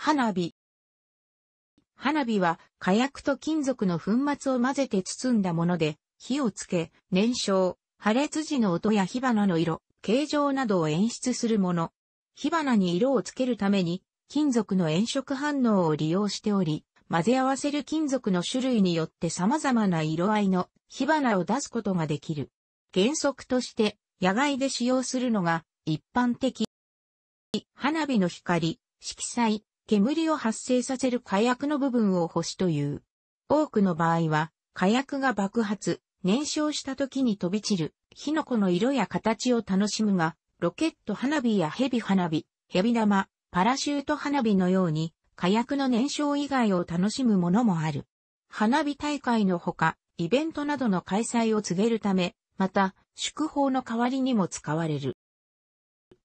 花火。花火は火薬と金属の粉末を混ぜて包んだもので、火をつけ、燃焼、破裂時の音や火花の色、形状などを演出するもの。火花に色をつけるために、金属の炎色反応を利用しており、混ぜ合わせる金属の種類によって様々な色合いの火花を出すことができる。原則として、野外で使用するのが一般的。花火の光、色彩、煙を発生させる火薬の部分を星という。多くの場合は、火薬が爆発、燃焼した時に飛び散る、火の粉の色や形を楽しむが、ロケット花火やヘビ花火、ヘビ玉、パラシュート花火のように、火薬の燃焼以外を楽しむものもある。花火大会のほか、イベントなどの開催を告げるため、また、祝砲の代わりにも使われる。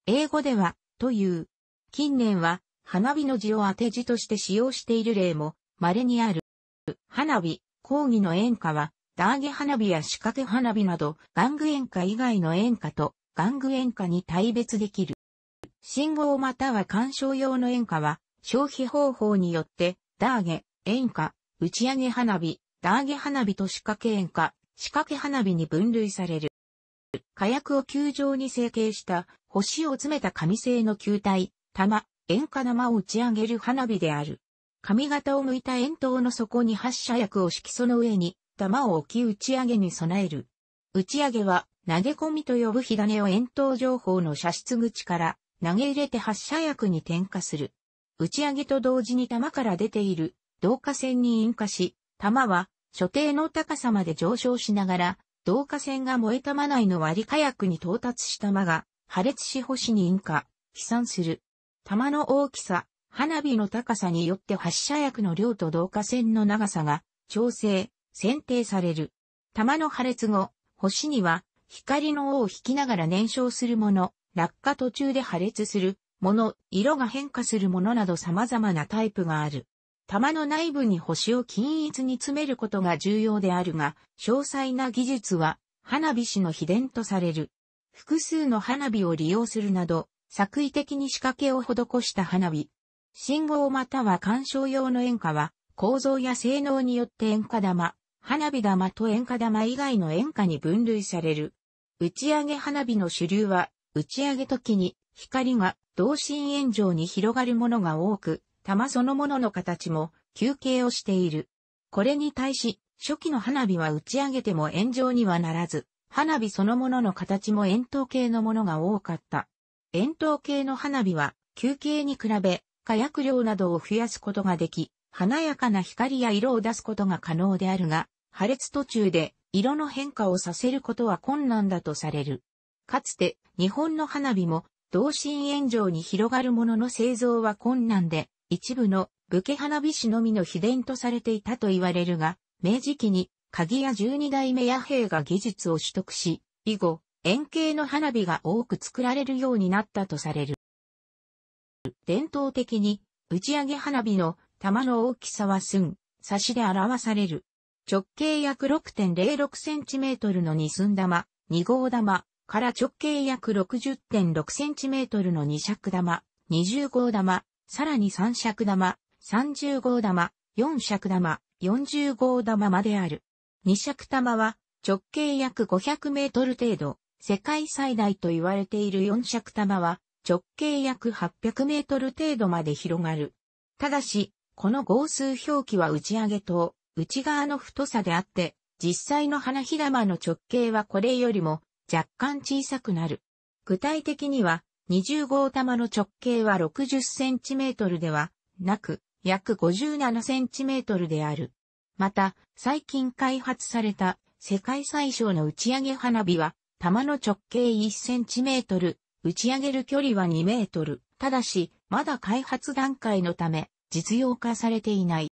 英語では、という。近年は、花火の字を当て字として使用している例も稀にある。花火、講義の演歌は、ダーゲ花火や仕掛け花火など、玩具演歌以外の演歌と、玩具演歌に対別できる。信号または鑑賞用の演歌は、消費方法によって、ダーゲ、演歌、打ち上げ花火、ダーゲ花火と仕掛け演歌、仕掛け花火に分類される。火薬を球状に成形した、星を詰めた紙製の球体、玉、塩化玉を打ち上げる花火である。髪型を向いた円筒の底に発射薬を敷きその上に、玉を置き打ち上げに備える。打ち上げは、投げ込みと呼ぶ火種を円筒情報の射出口から投げ入れて発射薬に点火する。打ち上げと同時に玉から出ている導火線に引火し、玉は所定の高さまで上昇しながら、導火線が燃え玉内の割火薬に到達した玉が破裂し星に引火、飛散する。弾の大きさ、花火の高さによって発射薬の量と導火線の長さが調整、選定される。弾の破裂後、星には光の尾を引きながら燃焼するもの、落下途中で破裂するもの、色が変化するものなど様々なタイプがある。弾の内部に星を均一に詰めることが重要であるが、詳細な技術は花火師の秘伝とされる。複数の花火を利用するなど、作為的に仕掛けを施した花火。信号または干賞用の演歌は、構造や性能によって塩化玉、花火玉と塩化玉以外の演歌に分類される。打ち上げ花火の主流は、打ち上げ時に光が同心円状に広がるものが多く、玉そのものの形も休憩をしている。これに対し、初期の花火は打ち上げても円状にはならず、花火そのものの形も円筒形のものが多かった。円筒形の花火は、球形に比べ、火薬量などを増やすことができ、華やかな光や色を出すことが可能であるが、破裂途中で色の変化をさせることは困難だとされる。かつて、日本の花火も、同心円状に広がるものの製造は困難で、一部の武家花火師のみの秘伝とされていたと言われるが、明治期に鍵屋十二代目野兵が技術を取得し、以後、円形の花火が多く作られるようになったとされる。伝統的に打ち上げ花火の玉の大きさは寸、差しで表される。直径約 6.06cm の二寸玉、二号玉から直径約 60.6cm の二尺玉、二十号玉、さらに三尺玉、三十号玉、四尺玉、四十号玉まである。二尺玉は直径約500メートル程度、世界最大と言われている四尺玉は直径約800メートル程度まで広がる。ただし、この合数表記は打ち上げと内側の太さであって、実際の花火玉の直径はこれよりも若干小さくなる。具体的には、20号玉の直径は60センチメートルではなく、約57センチメートルである。また、最近開発された世界最小の打ち上げ花火は、弾の直径1センチメートル、打ち上げる距離は2メートル。ただし、まだ開発段階のため、実用化されていない。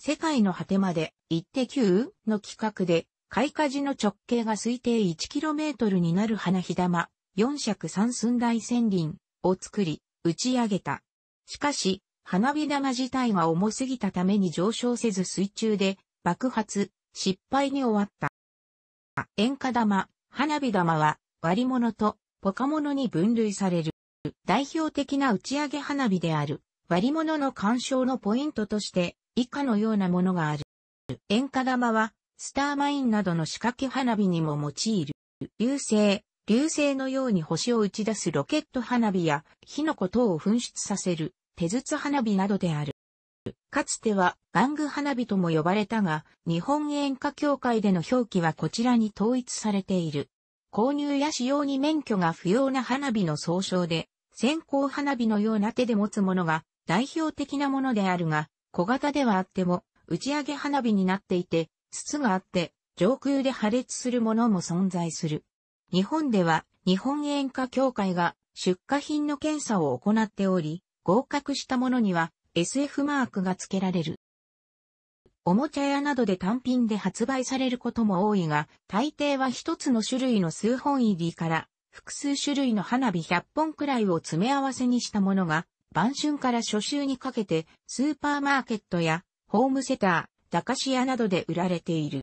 世界の果てまで、1.9の規格で、開花時の直径が推定1キロメートルになる花火玉、4尺3寸大仙林を作り、打ち上げた。しかし、花火玉自体が重すぎたために上昇せず水中で爆発、失敗に終わった。塩化玉、花火玉は割り物とポカ物に分類される。代表的な打ち上げ花火である割り物の鑑賞のポイントとして以下のようなものがある。塩化玉はスターマインなどの仕掛け花火にも用いる。流星、流星のように星を打ち出すロケット花火や火の粉等を噴出させる手筒花火などである。かつては玩具花火とも呼ばれたが、日本演歌協会での表記はこちらに統一されている。購入や使用に免許が不要な花火の総称で、線香花火のような手で持つものが代表的なものであるが、小型ではあっても打ち上げ花火になっていて、筒があって上空で破裂するものも存在する。日本では日本演歌協会が出荷品の検査を行っており、合格したものには SF マークが付けられる。おもちゃ屋などで単品で発売されることも多いが、大抵は一つの種類の数本入りから複数種類の花火100本くらいを詰め合わせにしたものが、晩春から初秋にかけてスーパーマーケットやホームセター、駄菓子屋などで売られている。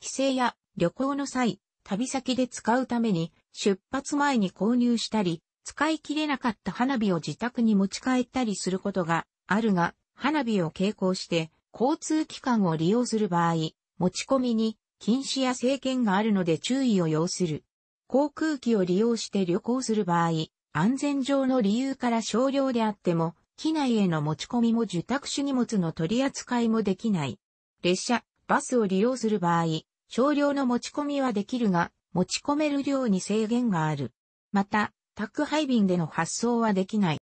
帰省や旅行の際、旅先で使うために出発前に購入したり、使い切れなかった花火を自宅に持ち帰ったりすることがあるが、花火を携行して交通機関を利用する場合、持ち込みに禁止や制限があるので注意を要する。航空機を利用して旅行する場合、安全上の理由から少量であっても、機内への持ち込みも受託手荷物の取り扱いもできない。列車、バスを利用する場合、少量の持ち込みはできるが、持ち込める量に制限がある。また、宅配便での発送はできない。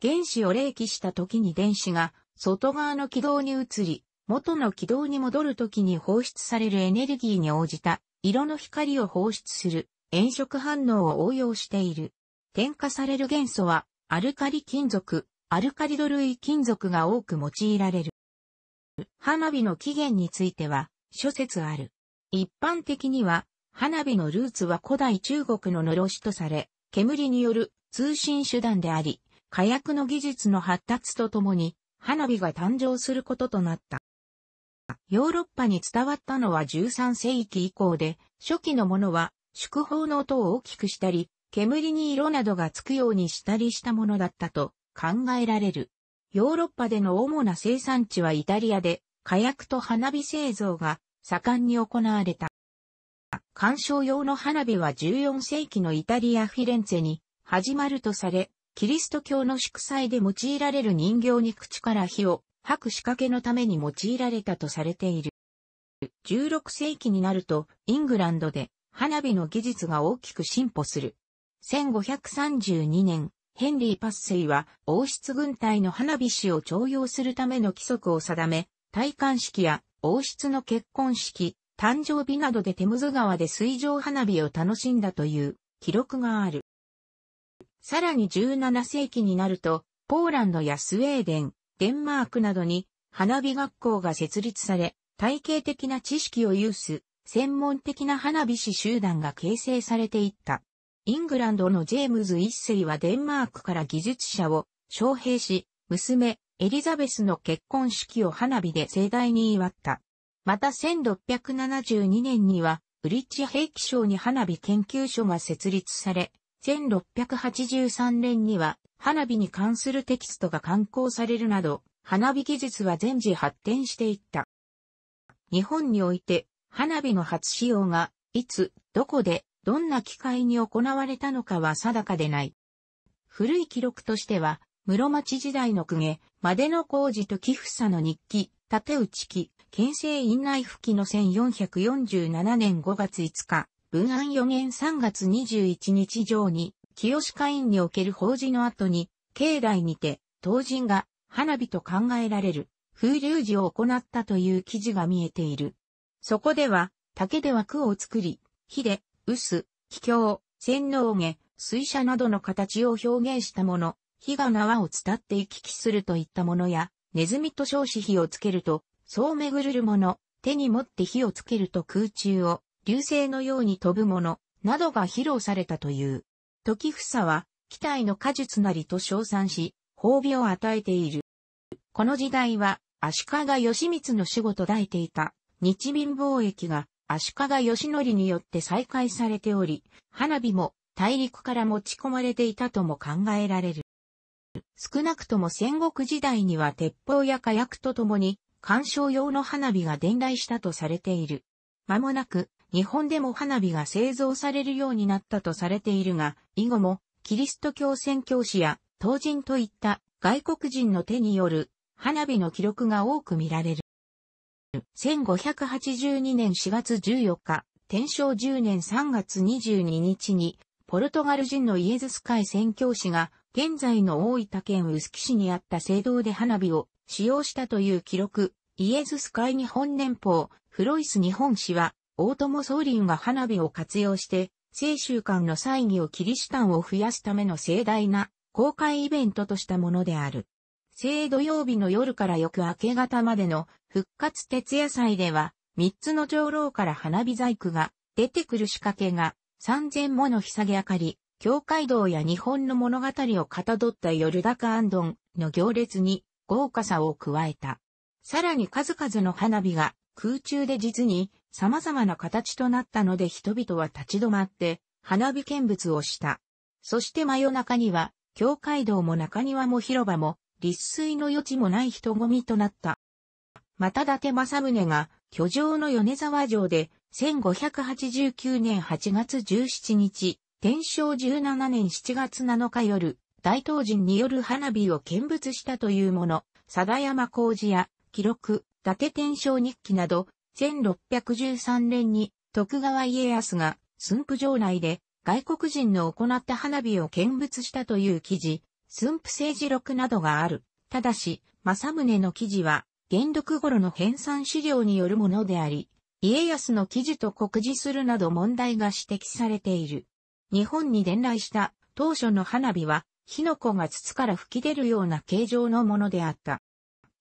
原子を冷気した時に電子が外側の軌道に移り、元の軌道に戻る時に放出されるエネルギーに応じた色の光を放出する炎色反応を応用している。添加される元素はアルカリ金属、アルカリド類金属が多く用いられる。花火の起源については諸説ある。一般的には花火のルーツは古代中国の呪しとされ、煙による通信手段であり、火薬の技術の発達とともに、花火が誕生することとなった。ヨーロッパに伝わったのは13世紀以降で、初期のものは祝砲の音を大きくしたり、煙に色などがつくようにしたりしたものだったと考えられる。ヨーロッパでの主な生産地はイタリアで、火薬と花火製造が盛んに行われた。鑑賞用の花火は14世紀のイタリア・フィレンツェに始まるとされ、キリスト教の祝祭で用いられる人形に口から火を吐く仕掛けのために用いられたとされている。16世紀になると、イングランドで花火の技術が大きく進歩する。1532年、ヘンリー・パッセイは王室軍隊の花火師を徴用するための規則を定め、戴冠式や王室の結婚式、誕生日などでテムズ川で水上花火を楽しんだという記録がある。さらに17世紀になると、ポーランドやスウェーデン、デンマークなどに花火学校が設立され、体系的な知識を有す、専門的な花火師集団が形成されていった。イングランドのジェームズ一世はデンマークから技術者を招聘し、娘、エリザベスの結婚式を花火で盛大に祝った。また1672年には、ウリッチ兵器省に花火研究所が設立され、1683年には花火に関するテキストが刊行されるなど、花火技術は全時発展していった。日本において、花火の初使用が、いつ、どこで、どんな機会に行われたのかは定かでない。古い記録としては、室町時代の公家、までの工事と寄付さの日記、打内木、県政院内付記の1447年5月5日、文案4年3月21日上に、清会院における法事の後に、境内にて、当人が花火と考えられる風流寺を行ったという記事が見えている。そこでは、竹で枠を作り、火で、臼、気境、洗脳下、水車などの形を表現したもの、火が縄を伝って行き来するといったものや、ネズミと称し火をつけると、そうめぐるるもの、手に持って火をつけると空中を、流星のように飛ぶもの、などが披露されたという。時房は、機体の果術なりと称賛し、褒美を与えている。この時代は、足利義満の仕事抱いていた、日民貿易が、足利義則によって再開されており、花火も大陸から持ち込まれていたとも考えられる。少なくとも戦国時代には鉄砲や火薬とともに、鑑賞用の花火が伝来したとされている。間もなく、日本でも花火が製造されるようになったとされているが、以後も、キリスト教宣教師や、当人といった外国人の手による花火の記録が多く見られる。1582年4月14日、天正10年3月22日にポルトガル人のイエズス会宣教師が、現在の大分県臼杵市にあった聖堂で花火を使用したという記録、イエズス会日本連邦、フロイス日本史は、大友総林が花火を活用して、聖習間の祭儀をキリシタンを増やすための盛大な公開イベントとしたものである。聖土曜日の夜から翌明け方までの復活徹夜祭では、三つの長老から花火細工が出てくる仕掛けが三千もの日下げ明かり、教会道や日本の物語をかたどった夜高安カの行列に豪華さを加えた。さらに数々の花火が空中で実に様々な形となったので人々は立ち止まって花火見物をした。そして真夜中には、教会道も中庭も広場も、立水の余地もない人混みとなった。また伊達政宗が、居城の米沢城で、1589年8月17日、天正17年7月7日夜、大東人による花火を見物したというもの、貞山工事や、記録、伊達天正日記など、1613年に徳川家康が駿府城内で外国人の行った花火を見物したという記事、駿府政治録などがある。ただし、正宗の記事は、元禄頃の編纂資料によるものであり、家康の記事と酷似するなど問題が指摘されている。日本に伝来した当初の花火は、火の粉が筒から吹き出るような形状のものであった。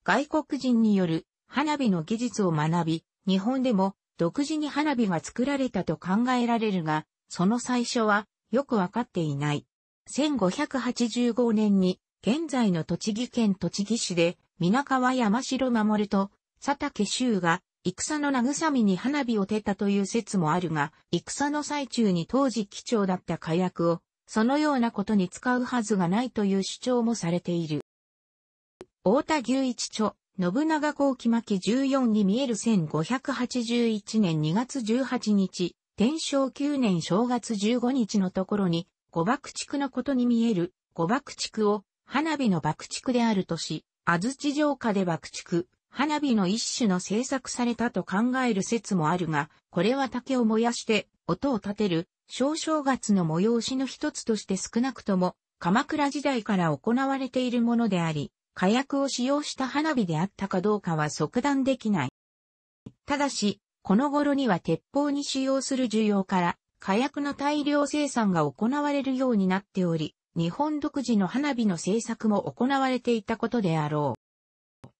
外国人による花火の技術を学び、日本でも独自に花火が作られたと考えられるが、その最初はよくわかっていない。1585年に現在の栃木県栃木市で皆川山城守と佐竹修が戦の慰みに花火を照ったという説もあるが、戦の最中に当時貴重だった火薬を、そのようなことに使うはずがないという主張もされている。大田牛一著、信長公期巻14に見える1581年2月18日、天正9年正月15日のところに、五爆竹のことに見える、五爆竹を、花火の爆竹であるとし、安土城下で爆竹、花火の一種の制作されたと考える説もあるが、これは竹を燃やして音を立てる小正月の催しの一つとして少なくとも鎌倉時代から行われているものであり、火薬を使用した花火であったかどうかは即断できない。ただし、この頃には鉄砲に使用する需要から火薬の大量生産が行われるようになっており、日本独自の花火の制作も行われていたことであろう。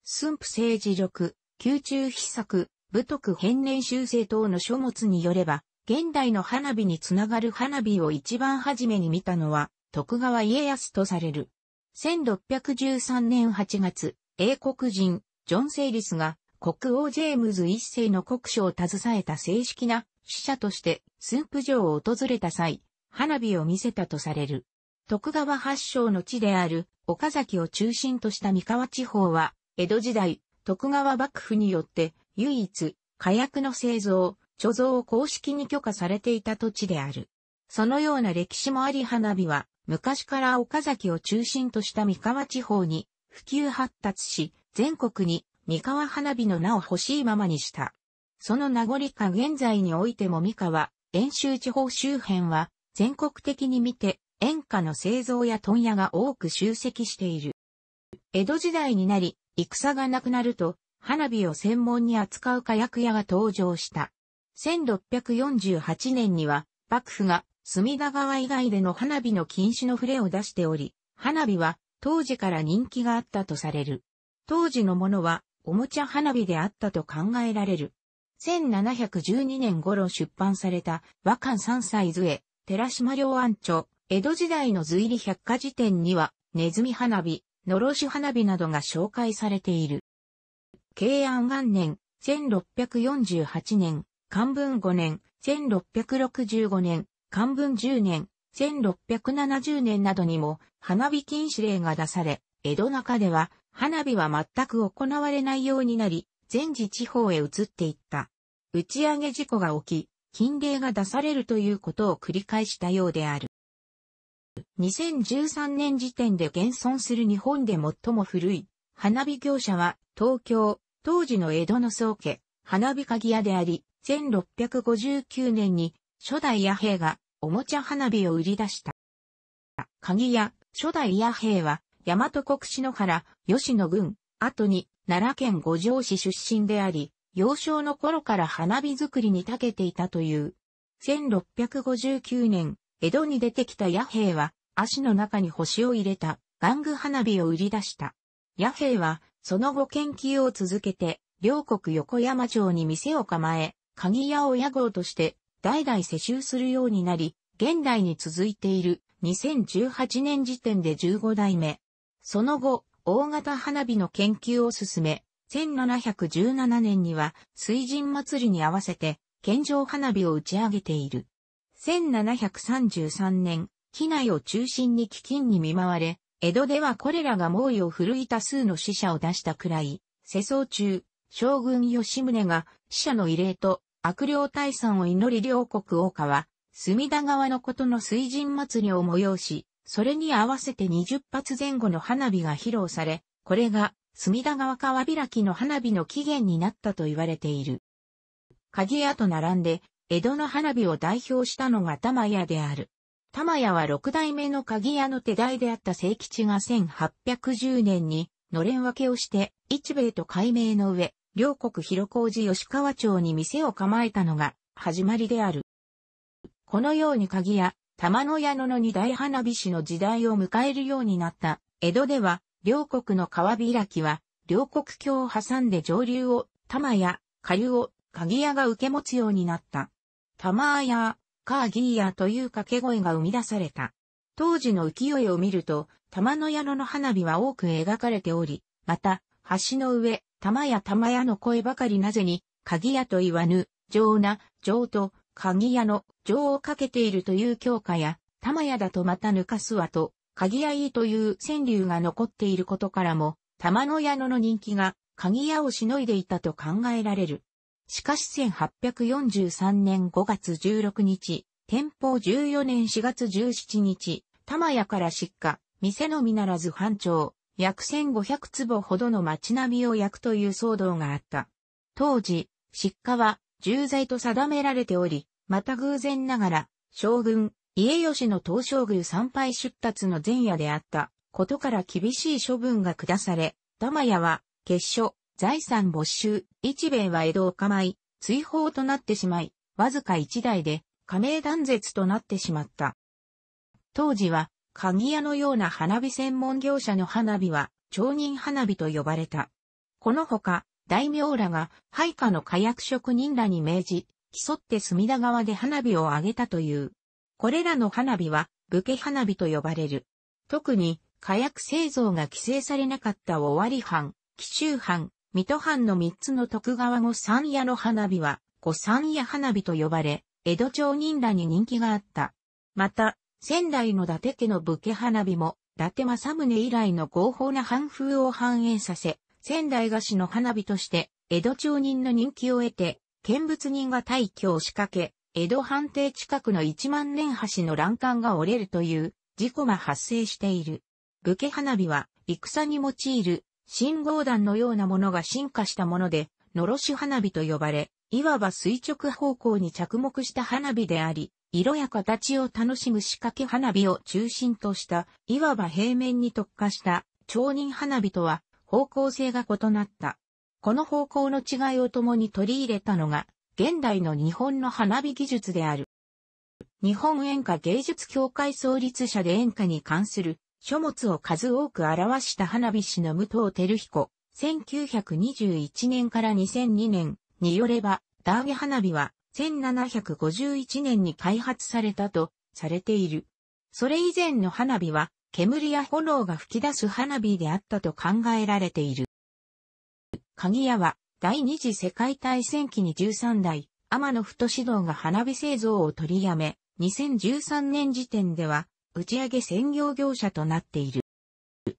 駿府政治力、宮中秘策、武徳変年修正等の書物によれば、現代の花火につながる花火を一番初めに見たのは、徳川家康とされる。1613年8月、英国人、ジョン・セイリスが、国王ジェームズ一世の国書を携えた正式な使者として、駿府城を訪れた際、花火を見せたとされる。徳川発祥の地である、岡崎を中心とした三河地方は、江戸時代、徳川幕府によって唯一火薬の製造、貯蔵を公式に許可されていた土地である。そのような歴史もあり花火は昔から岡崎を中心とした三河地方に普及発達し、全国に三河花火の名を欲しいままにした。その名残か現在においても三河、遠州地方周辺は全国的に見て演歌の製造や問屋が多く集積している。江戸時代になり、戦がなくなると、花火を専門に扱う火薬屋が登場した。1648年には、幕府が隅田川以外での花火の禁止の触れを出しており、花火は当時から人気があったとされる。当時のものはおもちゃ花火であったと考えられる。1712年頃出版された和漢三歳図へ、寺島良安町、江戸時代の随理百科事典には、ネズミ花火、のろし花火などが紹介されている。慶安元年、1648年、漢文5年、1665年、漢文10年、1670年などにも花火禁止令が出され、江戸中では花火は全く行われないようになり、全治地方へ移っていった。打ち上げ事故が起き、禁令が出されるということを繰り返したようである。2013年時点で現存する日本で最も古い花火業者は東京、当時の江戸の宗家、花火鍵屋であり、1659年に初代野兵がおもちゃ花火を売り出した。鍵屋、初代野兵は、大和国篠原、吉野郡、後に奈良県五条市出身であり、幼少の頃から花火作りに長けていたという。1659年、江戸に出てきた野兵は、足の中に星を入れた、玩具花火を売り出した。弥平は、その後研究を続けて、両国横山町に店を構え、鍵屋を屋号として、代々世襲するようになり、現代に続いている2018年時点で15代目。その後、大型花火の研究を進め、1717年には水神祭りに合わせて、献上花火を打ち上げている。1733年、機内を中心に飢饉に見舞われ、江戸ではこれらが猛威を振るい多数の死者を出したくらい、世相中、将軍吉宗が死者の慰霊と悪霊退散を祈り両国大川、隅田川のことの水神祭りを催し、それに合わせて20発前後の花火が披露され、これが隅田川川開きの花火の起源になったと言われている。鍵屋と並んで、江戸の花火を代表したのが玉屋である。玉屋は六代目の鍵屋の手代であった聖吉が1810年に、のれん分けをして、一米と改名の上、両国広小路吉川町に店を構えたのが、始まりである。このように鍵屋、玉の屋野の二大花火師の時代を迎えるようになった、江戸では、両国の川開きは、両国橋を挟んで上流を、玉屋、下流を、鍵屋が受け持つようになった。玉屋、カーギーヤーという掛け声が生み出された。当時の浮世絵を見ると、玉の野の花火は多く描かれており、また、橋の上、玉や玉屋の声ばかりなぜに、鍵屋と言わぬ、情な、情と、鍵屋の、情をかけているという教科や、玉屋だとまた抜かすわと、鍵屋いいという川柳が残っていることからも、玉の野の人気が、鍵屋をしのいでいたと考えられる。しかし1843年5月16日、天保14年4月17日、玉屋から出火、店のみならず班長、約1500坪ほどの町並みを焼くという騒動があった。当時、出火は重罪と定められており、また偶然ながら、将軍、家吉の東照宮参拝出立の前夜であったことから厳しい処分が下され、玉屋は、決勝、財産没収、一米は江戸を構い、追放となってしまい、わずか一代で、加盟断絶となってしまった。当時は、鍵屋のような花火専門業者の花火は、町人花火と呼ばれた。このほか、大名らが、配下の火薬職人らに命じ、競って隅田川で花火を上げたという。これらの花火は、武家花火と呼ばれる。特に、火薬製造が規制されなかった尾張藩、紀州藩、水戸藩の三つの徳川御三家の花火は、御三家花火と呼ばれ、江戸町人らに人気があった。また、仙台の伊達家の武家花火も、伊達政宗以来の合法な藩風を反映させ、仙台菓子の花火として、江戸町人の人気を得て、見物人が退去を仕掛け、江戸藩邸近くの一万年橋の欄干が折れるという事故が発生している。武家花火は、戦に用いる信号弾のようなものが進化したもので、のろし花火と呼ばれ、いわば垂直方向に着目した花火であり、色や形を楽しむ仕掛け花火を中心とした、いわば平面に特化した超人花火とは方向性が異なった。この方向の違いを共に取り入れたのが、現代の日本の花火技術である。日本演歌芸術協会創立者で演歌に関する書物を数多く表した花火師の武藤照彦、1921年から2002年によれば、ダーゲ花火は1751年に開発されたとされている。それ以前の花火は、煙や炎が吹き出す花火であったと考えられている。鍵屋は、第二次世界大戦期に13代、天野太指導が花火製造を取りやめ、2013年時点では、打ち上げ専業業者となっている。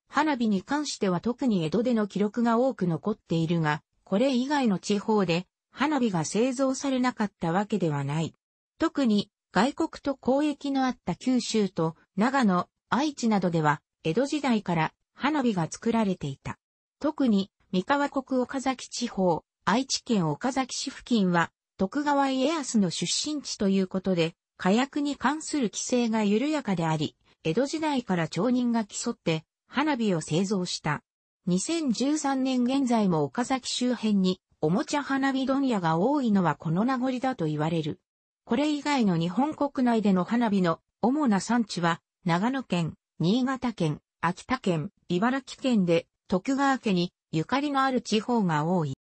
花火に関しては特に江戸での記録が多く残っているが、これ以外の地方で花火が製造されなかったわけではない。特に外国と交易のあった九州と長野、愛知などでは江戸時代から花火が作られていた。特に三河国岡崎地方、愛知県岡崎市付近は徳川家康の出身地ということで火薬に関する規制が緩やかであり、江戸時代から町人が競って花火を製造した。2013年現在も岡崎周辺におもちゃ花火問屋が多いのはこの名残だと言われる。これ以外の日本国内での花火の主な産地は長野県、新潟県、秋田県、茨城県で徳川家にゆかりのある地方が多い。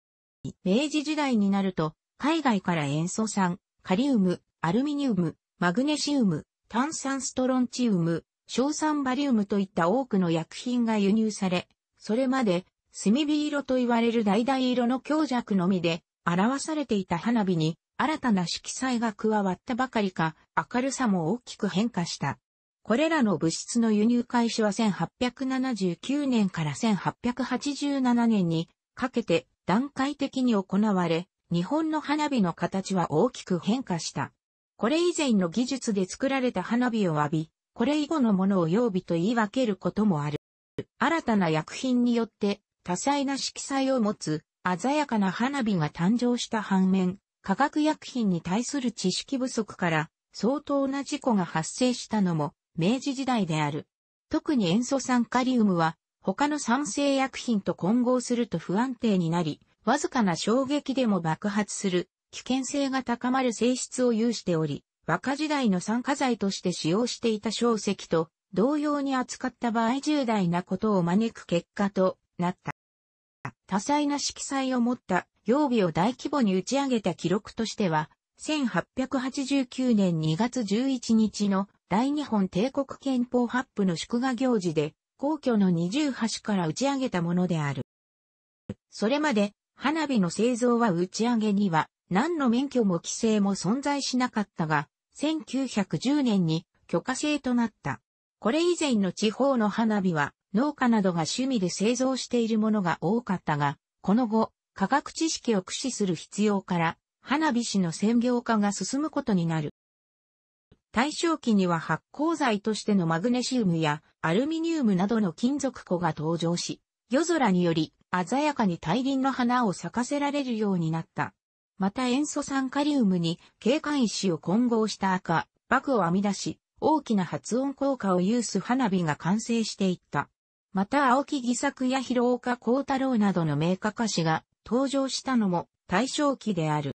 明治時代になると海外から塩素酸、カリウム、アルミニウム、マグネシウム、炭酸ストロンチウム、硝酸バリウムといった多くの薬品が輸入され、それまで炭火色と言われる橙色の強弱のみで表されていた花火に新たな色彩が加わったばかりか明るさも大きく変化した。これらの物質の輸入開始は1879年から1887年にかけて段階的に行われ、日本の花火の形は大きく変化した。これ以前の技術で作られた花火を浴び、これ以後のものを曜日と言い分けることもある。新たな薬品によって多彩な色彩を持つ鮮やかな花火が誕生した反面、化学薬品に対する知識不足から相当な事故が発生したのも明治時代である。特に塩素酸カリウムは他の酸性薬品と混合すると不安定になり、わずかな衝撃でも爆発する危険性が高まる性質を有しており、和歌時代の酸化剤として使用していた小石と同様に扱った場合重大なことを招く結果となった。多彩な色彩を持った曜日を大規模に打ち上げた記録としては、1889年2月11日の大日本帝国憲法発布の祝賀行事で、皇居の二重橋から打ち上げたものである。それまで、花火の製造は打ち上げには何の免許も規制も存在しなかったが、1910年に許可制となった。これ以前の地方の花火は農家などが趣味で製造しているものが多かったが、この後、科学知識を駆使する必要から、花火師の専業化が進むことになる。大正期には発光剤としてのマグネシウムやアルミニウムなどの金属粉が登場し、夜空により鮮やかに大輪の花を咲かせられるようになった。また塩素酸カリウムに警官石を混合した赤、バを編み出し、大きな発音効果を有す花火が完成していった。また青木義作や広岡幸太郎などの名家歌詞が登場したのも大正期である。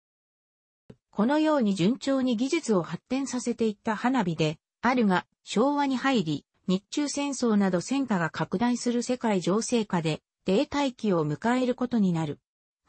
このように順調に技術を発展させていった花火で、あるが昭和に入り、日中戦争など戦火が拡大する世界情勢下で、停滞期を迎えることになる。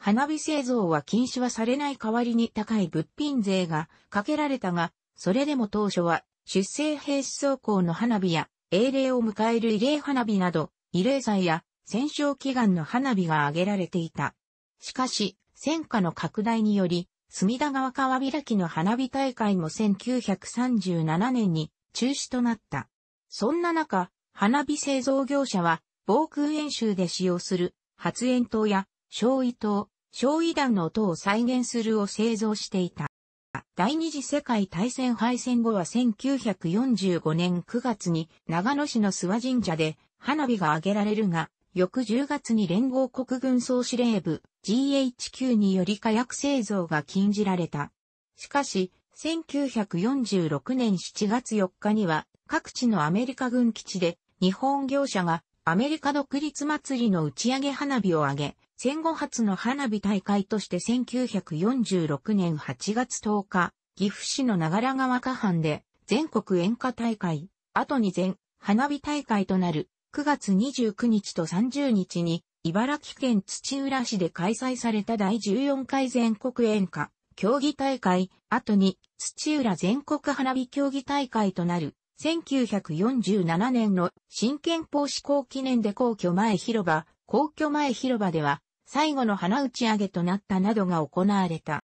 花火製造は禁止はされない代わりに高い物品税がかけられたが、それでも当初は出生兵士走行の花火や、英霊を迎える慰霊花火など、慰霊祭や戦勝祈願の花火が挙げられていた。しかし、戦火の拡大により、隅田川川開きの花火大会も1937年に中止となった。そんな中、花火製造業者は、防空演習で使用する発煙筒や、焼夷筒、焼夷弾の音を再現するを製造していた。第二次世界大戦敗戦後は1945年9月に長野市の諏訪神社で花火が上げられるが、翌10月に連合国軍総司令部 GHQ により火薬製造が禁じられた。しかし、1946年7月4日には各地のアメリカ軍基地で日本業者がアメリカ独立祭りの打ち上げ花火を上げ、戦後初の花火大会として1946年8月10日、岐阜市の長良川河畔で全国演歌大会、後に全花火大会となる9月29日と30日に茨城県土浦市で開催された第14回全国演歌競技大会、後に土浦全国花火競技大会となる1947年の新憲法施行記念で皇居前広場、皇居前広場では最後の花打ち上げとなったなどが行われた。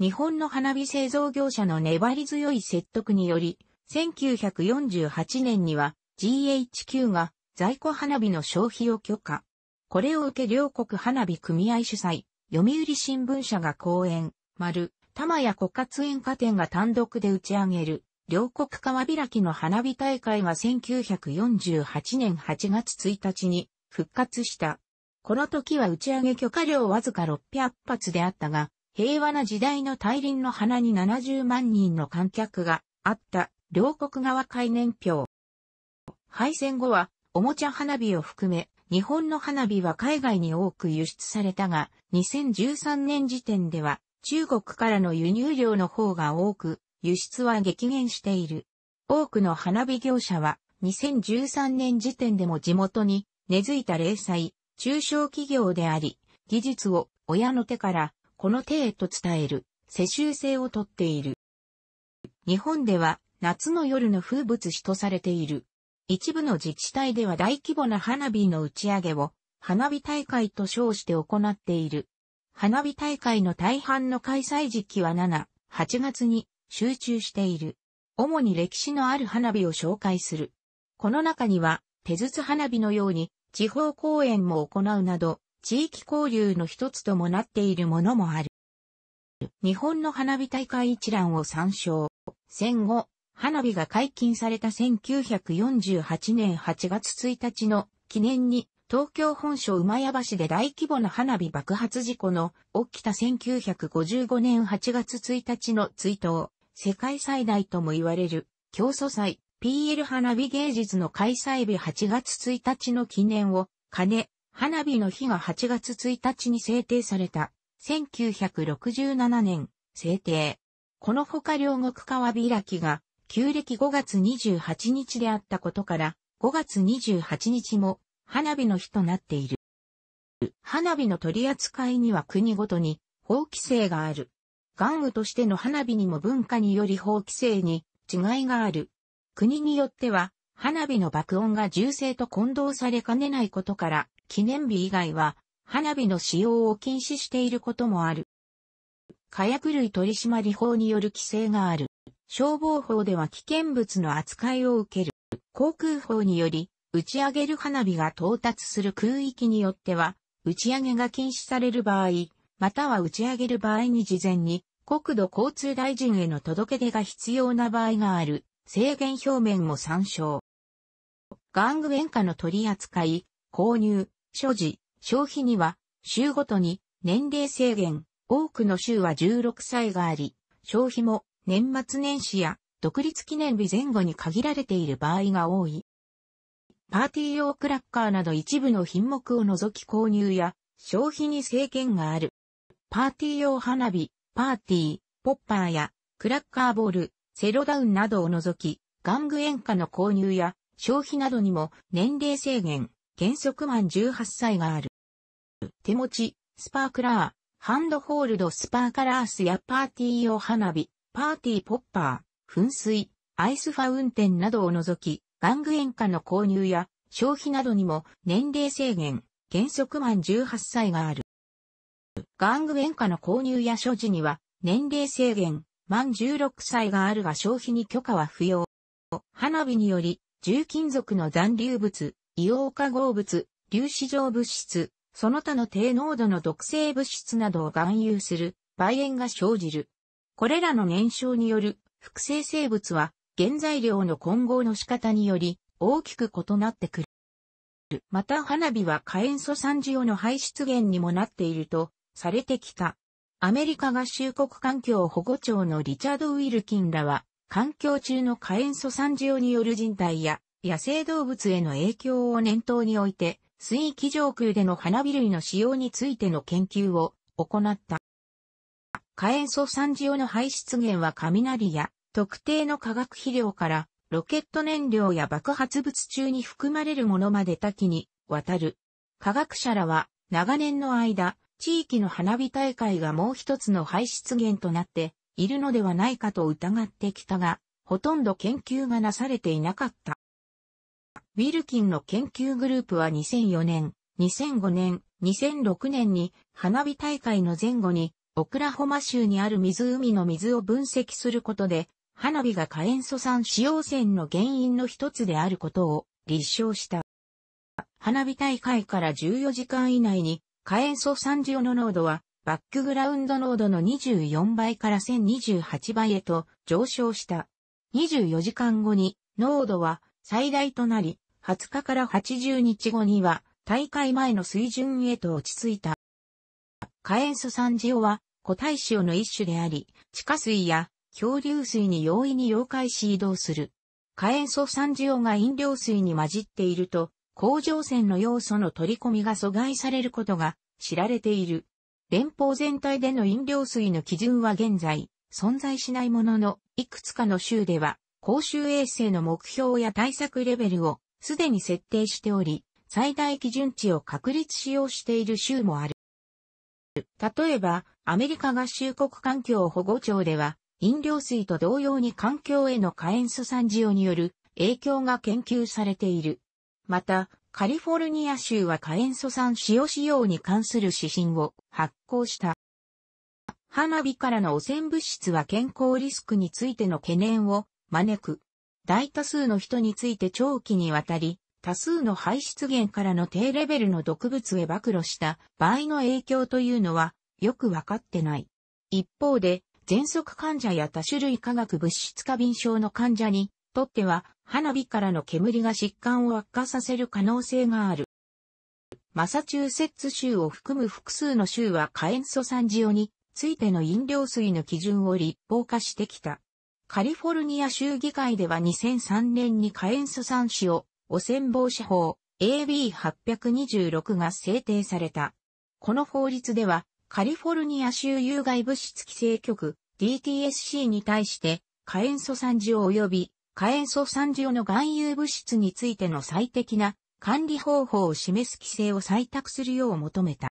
日本の花火製造業者の粘り強い説得により、1948年には GHQ が在庫花火の消費を許可。これを受け両国花火組合主催、読売新聞社が講演、丸、玉や枯渇園花店が単独で打ち上げる、両国川開きの花火大会が1948年8月1日に復活した。この時は打ち上げ許可量わずか600発であったが、平和な時代の大輪の花に70万人の観客があった両国側海年表。敗戦後は、おもちゃ花火を含め、日本の花火は海外に多く輸出されたが、2013年時点では、中国からの輸入量の方が多く、輸出は激減している。多くの花火業者は、2013年時点でも地元に根付いた零細、中小企業であり、技術を親の手からこの手へと伝える世襲制をとっている。日本では夏の夜の風物詩とされている。一部の自治体では大規模な花火の打ち上げを花火大会と称して行っている。花火大会の大半の開催時期は7、8月に集中している。主に歴史のある花火を紹介する。この中には手筒花火のように地方公演も行うなど、地域交流の一つともなっているものもある。日本の花火大会一覧を参照。戦後、花火が解禁された1948年8月1日の記念に、東京本省馬屋橋で大規模な花火爆発事故の起きた1955年8月1日の追悼、世界最大とも言われる、競争祭、PL 花火芸術の開催日8月1日の記念を兼ね、花火の日が8月1日に制定された、1967年制定。このほか両国川開きが、旧暦5月28日であったことから、5月28日も花火の日となっている。花火の取り扱いには国ごとに法規制がある。玩具としての花火にも文化により法規制に違いがある。国によっては、花火の爆音が銃声と混同されかねないことから、記念日以外は、花火の使用を禁止していることもある。火薬類取締法による規制がある。消防法では危険物の扱いを受ける。航空法により、打ち上げる花火が到達する空域によっては、打ち上げが禁止される場合、または打ち上げる場合に事前に、国土交通大臣への届け出が必要な場合がある。制限表面も参照。玩具塩化の取り扱い、購入、所持、消費には、週ごとに年齢制限、多くの週は16歳があり、消費も年末年始や独立記念日前後に限られている場合が多い。パーティー用クラッカーなど一部の品目を除き購入や消費に制限がある。パーティー用花火、パーティー、ポッパーやクラッカーボール、セロダウンなどを除き、玩具演歌の購入や消費などにも年齢制限、原則満18歳がある。手持ち、スパークラー、ハンドホールドスパーカラースやパーティー用花火、パーティーポッパー、噴水、アイスファウンテンなどを除き、玩具演歌の購入や消費などにも年齢制限、原則満18歳がある。玩具演歌の購入や所持には年齢制限、満16歳があるが消費に許可は不要。花火により、重金属の残留物、硫黄化合物、粒子状物質、その他の低濃度の毒性物質などを含有する、梅炎が生じる。これらの燃焼による複製生物は原材料の混合の仕方により大きく異なってくる。また花火は火塩素酸塩の排出源にもなっているとされてきた。アメリカ合衆国環境保護庁のリチャード・ウィルキンらは、環境中の火炎素産上による人体や野生動物への影響を念頭において、水域上空での花火類の使用についての研究を行った。火炎素産上の排出源は雷や特定の化学肥料からロケット燃料や爆発物中に含まれるものまで多岐にわたる。科学者らは長年の間、地域の花火大会がもう一つの排出源となっているのではないかと疑ってきたが、ほとんど研究がなされていなかった。ウィルキンの研究グループは2004年、2005年、2006年に花火大会の前後にオクラホマ州にある湖の水を分析することで、花火が火塩素酸使用線の原因の一つであることを立証した。花火大会から14時間以内に火塩素酸ジオの濃度は、バックグラウンド濃度の24倍から1028倍へと上昇した。24時間後に濃度は最大となり、20日から80日後には大会前の水準へと落ち着いた。火塩素酸ジオは固体塩の一種であり、地下水や漂流水に容易に溶解し移動する。火塩素酸ジオが飲料水に混じっていると、甲状腺の要素の取り込みが阻害されることが知られている。連邦全体での飲料水の基準は現在存在しないものの、いくつかの州では公衆衛生の目標や対策レベルをすでに設定しており、最大基準値を確立使用している州もある。例えば、アメリカ合衆国環境保護庁では、飲料水と同様に環境への過塩素酸事業による影響が研究されている。また、カリフォルニア州は火炎素酸使用使用に関する指針を発行した。花火からの汚染物質は健康リスクについての懸念を招く。大多数の人について長期にわたり、多数の排出源からの低レベルの毒物へ暴露した場合の影響というのはよくわかってない。一方で、喘息患者や多種類化学物質過敏症の患者にとっては、花火からの煙が疾患を悪化させる可能性がある。マサチューセッツ州を含む複数の州は火炎素酸ジ塩についての飲料水の基準を立法化してきた。カリフォルニア州議会では2003年に火炎素ソ酸塩汚染防止法 AB826 が制定された。この法律ではカリフォルニア州有害物質規制局 DTSC に対して、火塩素酸塩及び火塩素酸塩の含有物質についての最適な管理方法を示す規制を採択するよう求めた。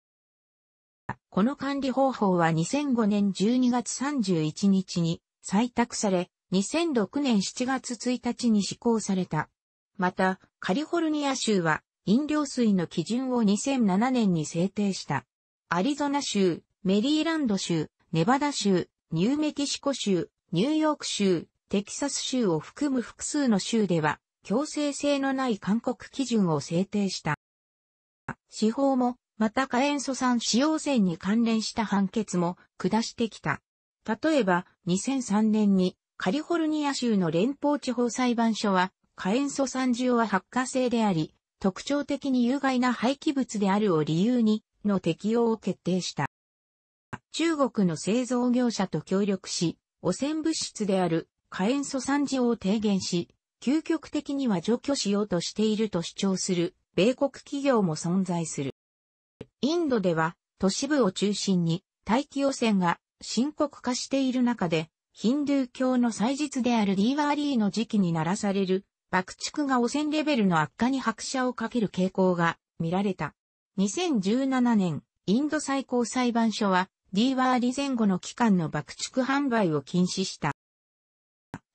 この管理方法は2005年12月31日に採択され、2006年7月1日に施行された。また、カリフォルニア州は飲料水の基準を2007年に制定した。アリゾナ州、メリーランド州、ネバダ州、ニューメキシコ州、ニューヨーク州、テキサス州を含む複数の州では、強制性のない勧告基準を制定した。司法も、また火炎素酸使用線に関連した判決も下してきた。例えば、2003年にカリフォルニア州の連邦地方裁判所は、火炎素酸需要は発火性であり、特徴的に有害な廃棄物であるを理由に、の適用を決定した。中国の製造業者と協力し、汚染物質である火炎素産事を提言し、究極的には除去しようとしていると主張する米国企業も存在する。インドでは都市部を中心に大気汚染が深刻化している中で、ヒンドゥー教の祭日であるディーワーリーの時期に鳴らされる爆竹が汚染レベルの悪化に拍車をかける傾向が見られた。2017年、インド最高裁判所は、ディーワーリ前後の期間の爆竹販売を禁止した。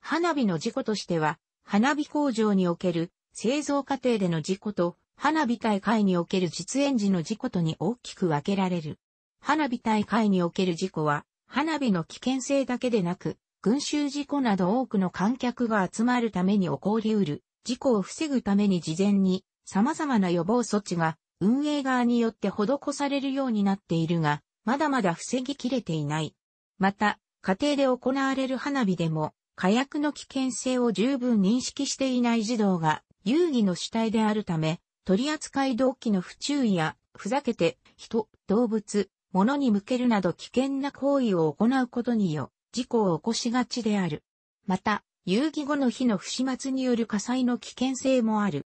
花火の事故としては、花火工場における製造過程での事故と、花火大会における実演時の事故とに大きく分けられる。花火大会における事故は、花火の危険性だけでなく、群衆事故など多くの観客が集まるために起こりうる、事故を防ぐために事前に様々な予防措置が運営側によって施されるようになっているが、まだまだ防ぎきれていない。また、家庭で行われる花火でも、火薬の危険性を十分認識していない児童が遊戯の主体であるため、取扱い動機の不注意や、ふざけて、人、動物、物に向けるなど危険な行為を行うことによ、事故を起こしがちである。また、遊戯後の火の不始末による火災の危険性もある。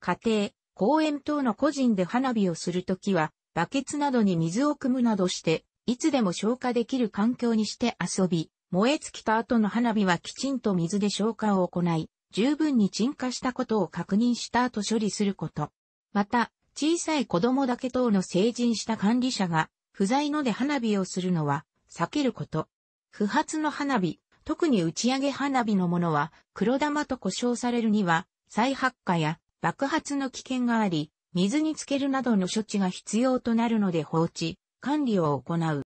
家庭、公園等の個人で花火をするときは、バケツなどに水を汲むなどして、いつでも消化できる環境にして遊び、燃え尽きた後の花火はきちんと水で消火を行い、十分に沈下したことを確認した後処理すること。また、小さい子供だけ等の成人した管理者が、不在ので花火をするのは、避けること。不発の花火、特に打ち上げ花火のものは、黒玉と呼称されるには、再発火や爆発の危険があり、水につけるなどの処置が必要となるので放置、管理を行う。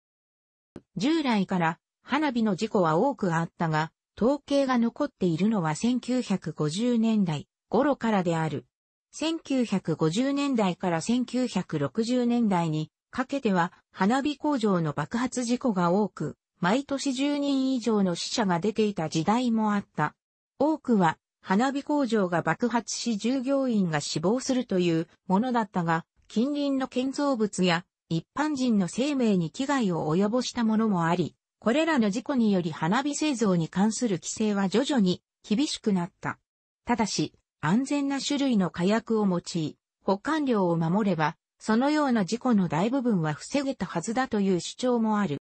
従来から花火の事故は多くあったが、統計が残っているのは1950年代頃からである。1950年代から1960年代にかけては花火工場の爆発事故が多く、毎年10人以上の死者が出ていた時代もあった。多くは花火工場が爆発し従業員が死亡するというものだったが、近隣の建造物や一般人の生命に危害を及ぼしたものもあり、これらの事故により花火製造に関する規制は徐々に厳しくなった。ただし、安全な種類の火薬を用い、保管料を守れば、そのような事故の大部分は防げたはずだという主張もある。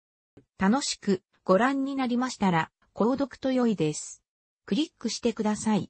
楽しくご覧になりましたら、購読と良いです。クリックしてください。